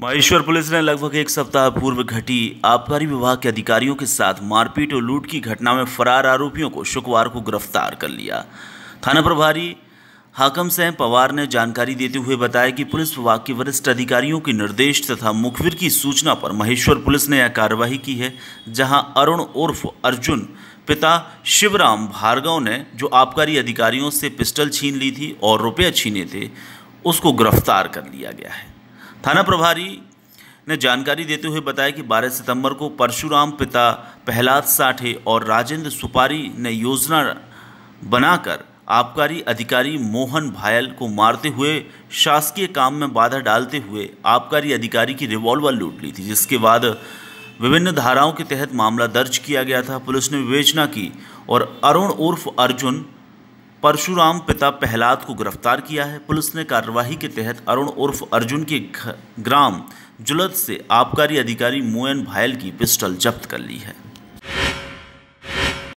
Maheshwar police ने लगभग एक सप्ताह पूर्व घटी आबकारी विभाग के अधिकारियों के साथ मारपीट और लूट की घटना में फरार आरोपियों को शुक्रवार को गिरफ्तार कर लिया थाना प्रभारी हाकम सैन पवार ने जानकारी देते हुए बताया कि पुलिस विभाग के वरिष्ठ अधिकारियों के निर्देश तथा मुखबिर की सूचना पर महेश्वर पुलिस ने यह कार्रवाई की है जहां अरुण उर्फ अर्जुन पिता शिवराम भार्गव ने जो आबकारी अधिकारियों से पिस्टल छीन ली थी और रुपये छीने थे उसको गिरफ्तार कर लिया गया है थाना प्रभारी ने जानकारी देते हुए बताया कि 12 सितंबर को परशुराम पिता प्रहलाद साठे और राजेंद्र सुपारी ने योजना बनाकर आबकारी अधिकारी मोहन भायल को मारते हुए शासकीय काम में बाधा डालते हुए आबकारी अधिकारी की रिवॉल्वर लूट ली थी जिसके बाद विभिन्न धाराओं के तहत मामला दर्ज किया गया था पुलिस ने विवेचना की और अरुण उर्फ अर्जुन परशुराम पिता प्रहलाद को गिरफ्तार किया है पुलिस ने कार्यवाही के तहत अरुण उर्फ अर्जुन के ग्राम जुलत से आबकारी अधिकारी मोयन भायल की पिस्टल जब्त कर ली है